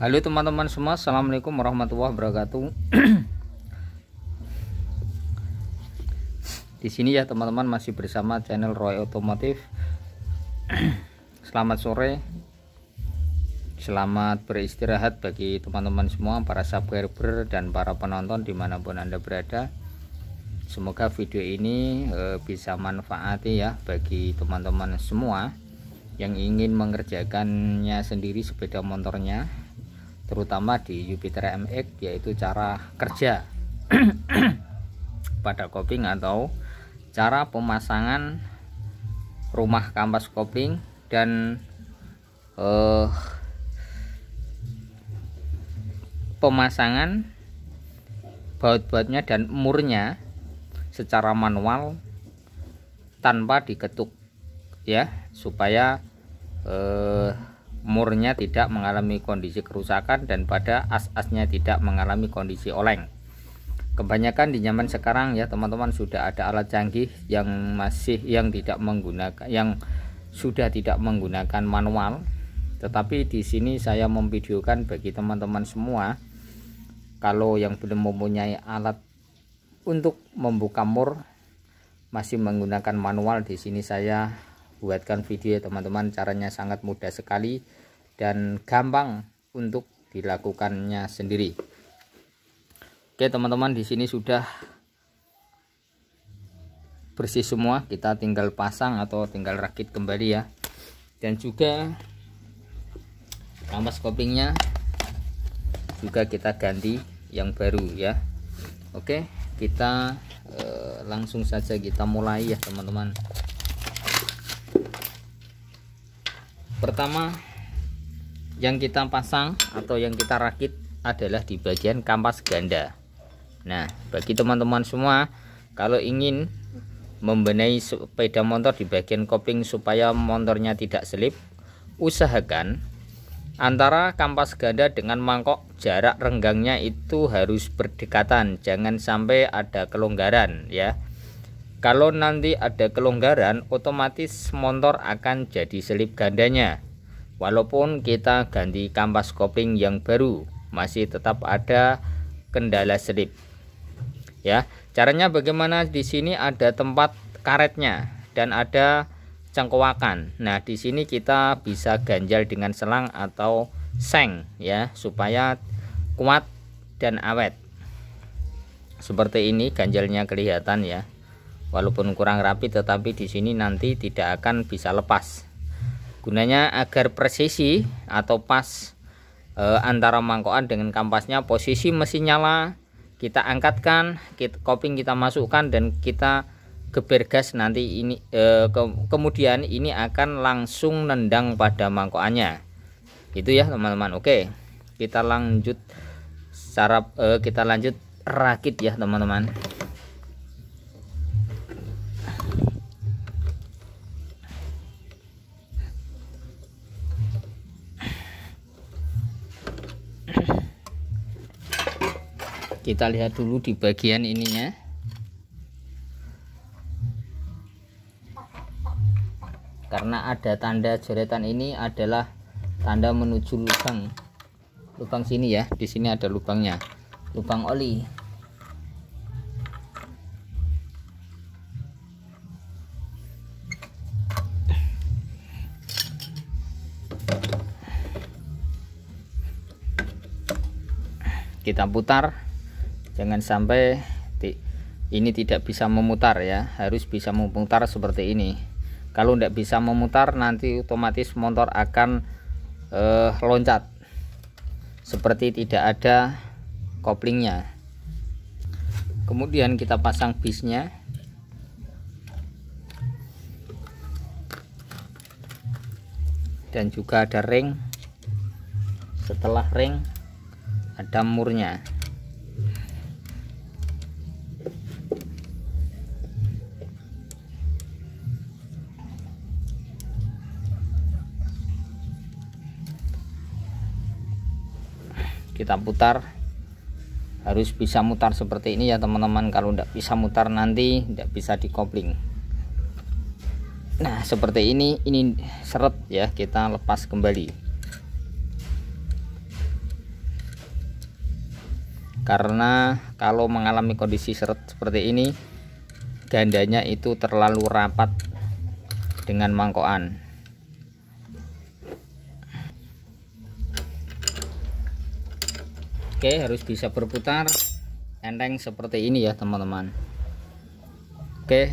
Halo teman-teman semua, Assalamualaikum warahmatullahi wabarakatuh Di sini ya teman-teman masih bersama channel Roy Otomotif Selamat sore Selamat beristirahat bagi teman-teman semua Para subscriber dan para penonton dimanapun anda berada Semoga video ini eh, bisa manfaat ya bagi teman-teman semua yang ingin mengerjakannya sendiri sepeda motornya terutama di Jupiter MX yaitu cara kerja pada kopling atau cara pemasangan rumah kampas kopling dan eh, pemasangan baut-bautnya dan murnya secara manual tanpa diketuk ya supaya eh, murnya tidak mengalami kondisi kerusakan dan pada as-asnya tidak mengalami kondisi oleng. Kebanyakan di zaman sekarang ya teman-teman sudah ada alat canggih yang masih yang tidak menggunakan yang sudah tidak menggunakan manual. Tetapi di sini saya memvideokan bagi teman-teman semua kalau yang belum mempunyai alat untuk membuka mur masih menggunakan manual di sini saya buatkan video ya teman-teman caranya sangat mudah sekali dan gampang untuk dilakukannya sendiri oke teman-teman di sini sudah bersih semua kita tinggal pasang atau tinggal rakit kembali ya dan juga kampas koplingnya juga kita ganti yang baru ya oke kita eh, langsung saja kita mulai ya teman-teman pertama yang kita pasang atau yang kita rakit adalah di bagian kampas ganda nah bagi teman-teman semua kalau ingin membenahi sepeda motor di bagian kopling supaya motornya tidak selip usahakan antara kampas ganda dengan mangkok jarak renggangnya itu harus berdekatan jangan sampai ada kelonggaran ya kalau nanti ada kelonggaran otomatis motor akan jadi selip gandanya walaupun kita ganti kampas kopling yang baru masih tetap ada kendala selip ya caranya bagaimana di sini ada tempat karetnya dan ada cengkowakan nah di sini kita bisa ganjal dengan selang atau seng ya supaya kuat dan awet seperti ini ganjalnya kelihatan ya walaupun kurang rapi tetapi di sini nanti tidak akan bisa lepas gunanya agar presisi atau pas e, antara mangkokan dengan kampasnya posisi mesin nyala kita angkatkan kita, koping kita masukkan dan kita geber gas nanti ini e, ke, kemudian ini akan langsung nendang pada mangkokannya itu ya teman-teman oke kita lanjut cara e, kita lanjut rakit ya teman-teman kita lihat dulu di bagian ininya karena ada tanda jeretan ini adalah tanda menuju lubang lubang sini ya di sini ada lubangnya lubang oli kita putar jangan sampai ini tidak bisa memutar ya harus bisa memutar seperti ini kalau tidak bisa memutar nanti otomatis motor akan eh, loncat seperti tidak ada koplingnya kemudian kita pasang bisnya dan juga ada ring setelah ring ada murnya kita putar harus bisa mutar seperti ini ya teman-teman kalau tidak bisa mutar nanti tidak bisa dikopling nah seperti ini ini seret ya kita lepas kembali karena kalau mengalami kondisi seret seperti ini gandanya itu terlalu rapat dengan mangkokan Oke harus bisa berputar enteng seperti ini ya teman-teman Oke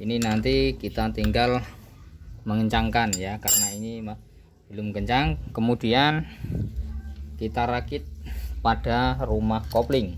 ini nanti kita tinggal mengencangkan ya karena ini belum kencang kemudian kita rakit pada rumah kopling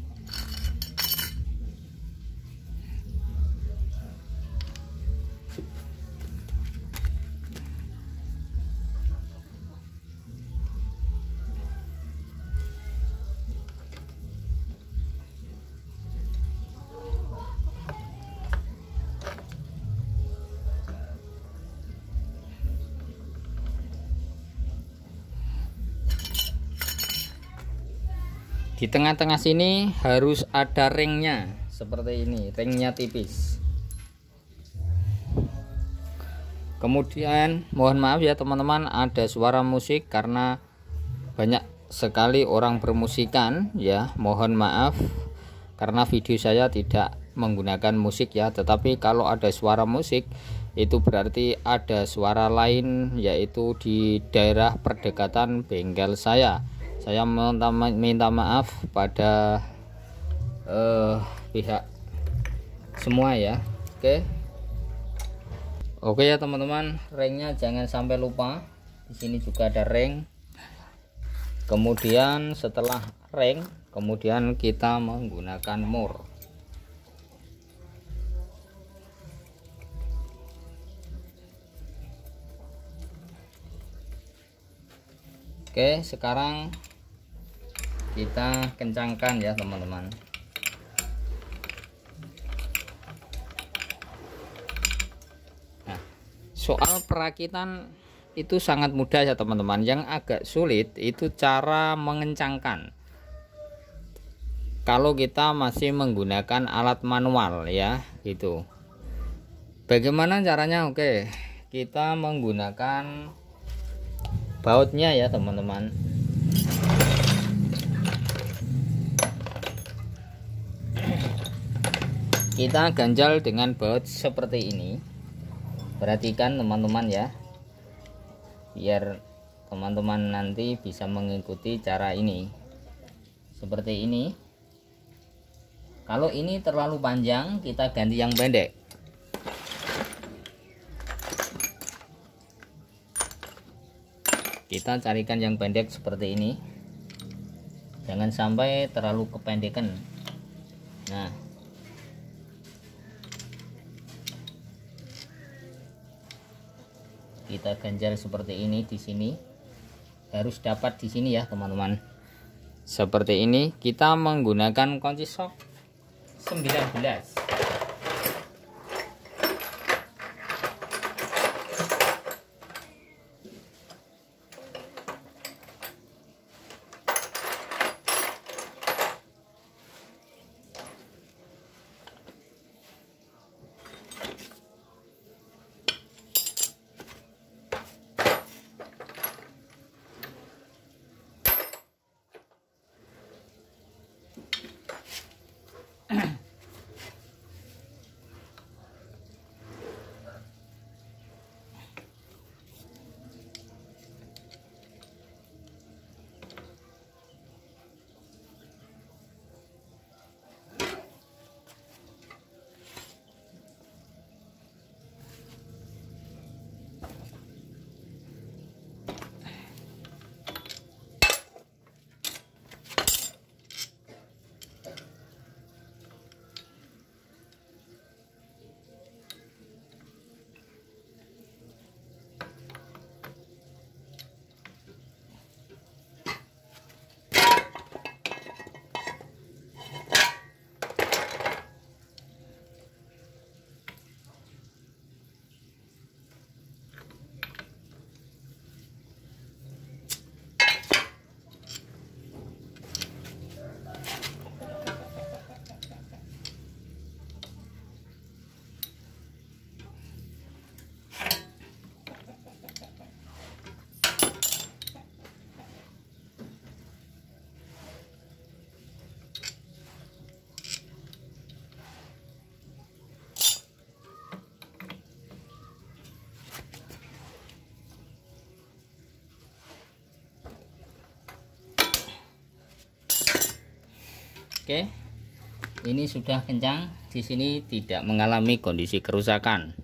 di tengah-tengah sini harus ada ringnya seperti ini ringnya tipis kemudian mohon maaf ya teman-teman ada suara musik karena banyak sekali orang bermusikan ya mohon maaf karena video saya tidak menggunakan musik ya tetapi kalau ada suara musik itu berarti ada suara lain yaitu di daerah perdekatan bengkel saya saya minta, maaf pada uh, pihak semua ya oke okay. oke okay ya teman-teman ringnya jangan sampai lupa di sini juga ada ring kemudian setelah ring kemudian kita menggunakan mur oke sekarang kita kencangkan ya teman-teman nah, soal perakitan itu sangat mudah ya teman-teman yang agak sulit itu cara mengencangkan kalau kita masih menggunakan alat manual ya itu bagaimana caranya oke kita menggunakan bautnya ya teman-teman kita ganjal dengan baut seperti ini perhatikan teman-teman ya biar teman-teman nanti bisa mengikuti cara ini seperti ini kalau ini terlalu panjang kita ganti yang pendek kita carikan yang pendek seperti ini jangan sampai terlalu kependekan nah kita ganjal seperti ini di sini harus dapat di sini ya teman-teman seperti ini kita menggunakan kunci sok 19 Oke. Ini sudah kencang, di sini tidak mengalami kondisi kerusakan.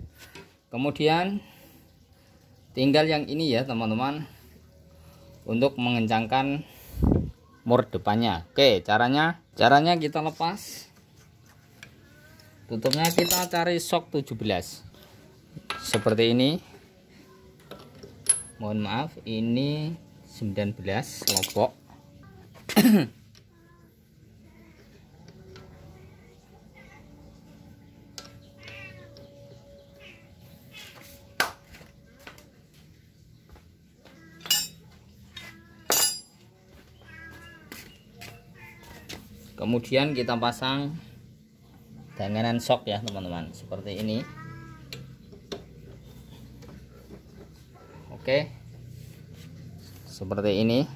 Kemudian tinggal yang ini ya, teman-teman. Untuk mengencangkan mur depannya. Oke, caranya caranya kita lepas. Tutupnya kita cari sok 17. Seperti ini. Mohon maaf, ini 19 lobok. kemudian kita pasang danganan sok ya teman-teman seperti ini oke seperti ini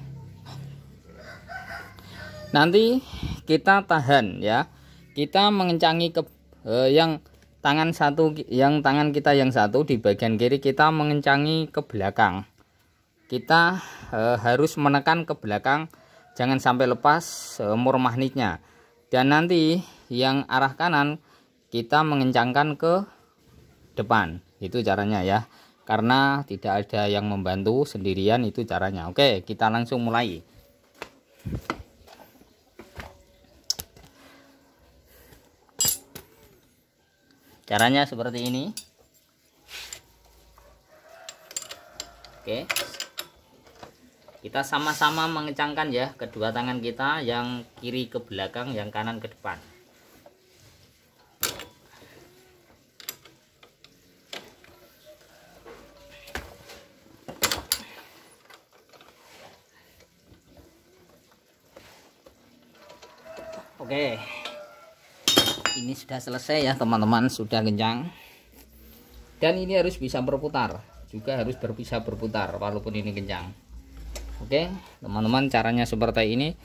nanti kita tahan ya kita mengencangi ke eh, yang tangan satu yang tangan kita yang satu di bagian kiri kita mengencangi ke belakang kita eh, harus menekan ke belakang jangan sampai lepas mur magnetnya dan nanti yang arah kanan kita mengencangkan ke depan itu caranya ya karena tidak ada yang membantu sendirian itu caranya oke kita langsung mulai caranya seperti ini oke kita sama-sama mengecangkan ya kedua tangan kita yang kiri ke belakang yang kanan ke depan Oke ini sudah selesai ya teman-teman sudah kencang dan ini harus bisa berputar juga harus berpisah berputar walaupun ini kencang Oke teman-teman caranya seperti ini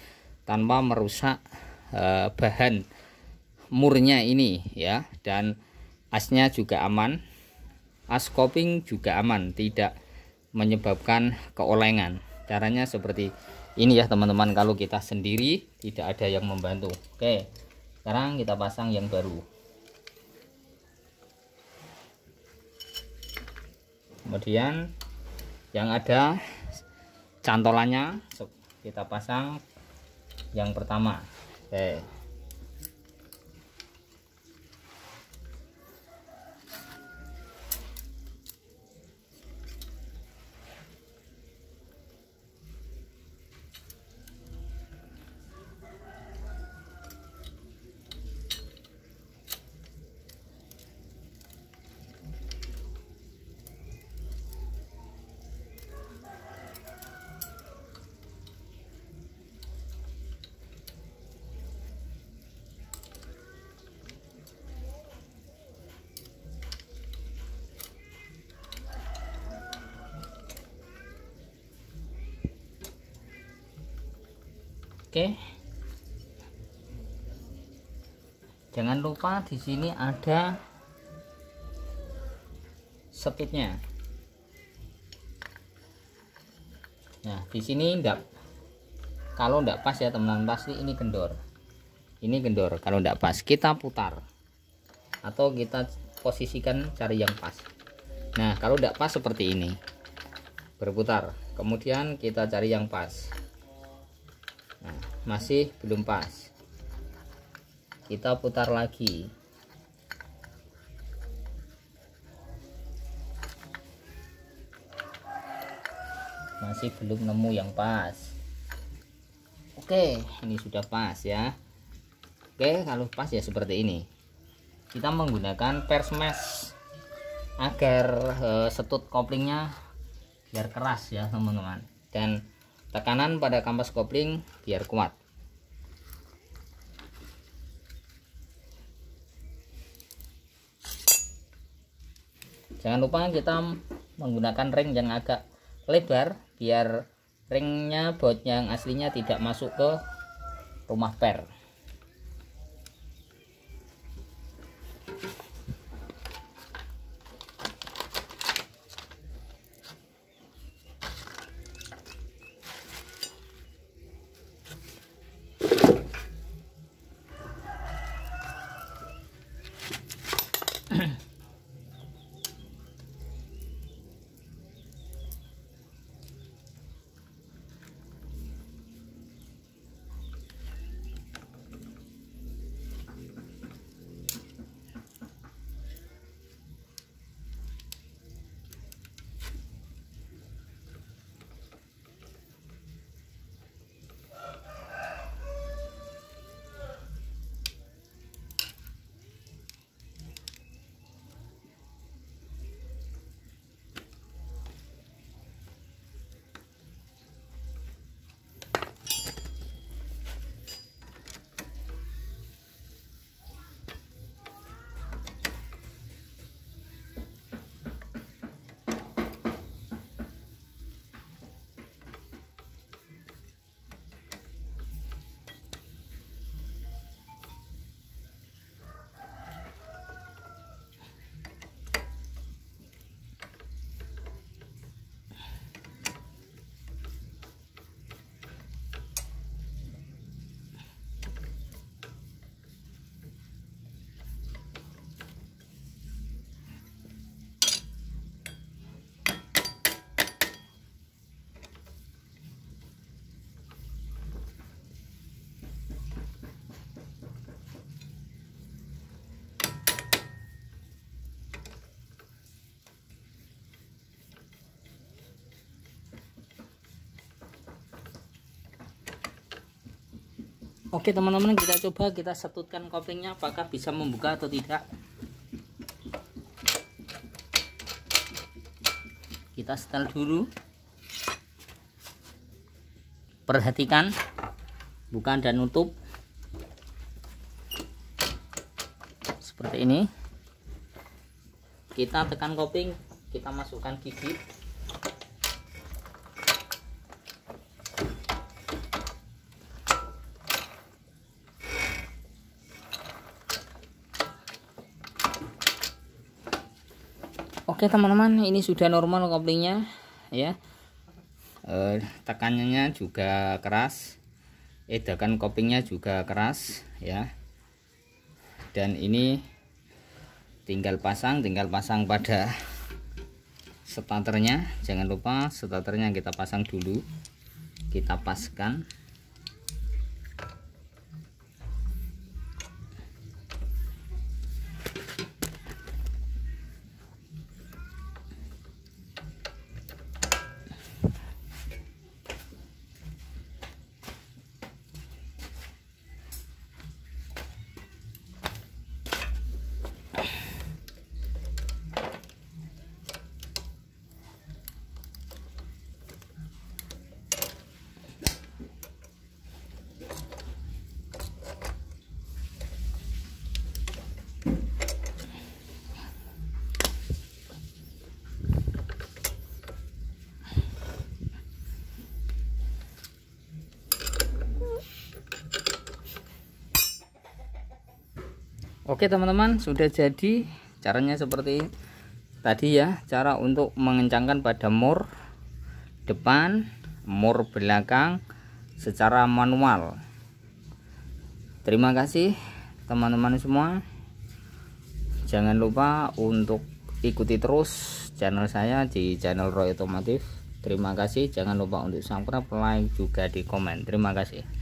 tanpa merusak eh, bahan murnya ini ya dan asnya juga aman as coping juga aman tidak menyebabkan keolengan caranya seperti ini ya teman-teman kalau kita sendiri tidak ada yang membantu Oke sekarang kita pasang yang baru kemudian yang ada cantolannya kita pasang yang pertama oke okay. Oke. Jangan lupa di sini ada speednya. Nah, di sini enggak kalau enggak pas ya teman-teman pasti ini kendor. Ini kendor kalau enggak pas kita putar. Atau kita posisikan cari yang pas. Nah, kalau enggak pas seperti ini. Berputar. Kemudian kita cari yang pas nah, masih belum pas kita putar lagi masih belum nemu yang pas oke ini sudah pas ya oke kalau pas ya seperti ini kita menggunakan persmes agar uh, setut koplingnya biar keras ya teman-teman dan tekanan pada kampas kopling biar kuat jangan lupa kita menggunakan ring yang agak lebar biar ringnya bautnya yang aslinya tidak masuk ke rumah per Oke teman-teman kita coba kita setutkan koplingnya apakah bisa membuka atau tidak Kita setel dulu Perhatikan buka dan nutup Seperti ini Kita tekan kopling kita masukkan gigi Oke teman-teman ini sudah normal koplingnya ya e, tekanannya juga keras edakan koplingnya juga keras ya dan ini tinggal pasang tinggal pasang pada starternya jangan lupa starternya kita pasang dulu kita paskan Oke teman-teman sudah jadi caranya seperti tadi ya cara untuk mengencangkan pada mur depan mur belakang secara manual terima kasih teman-teman semua jangan lupa untuk ikuti terus channel saya di channel Roy Otomotif terima kasih jangan lupa untuk subscribe like juga di komen terima kasih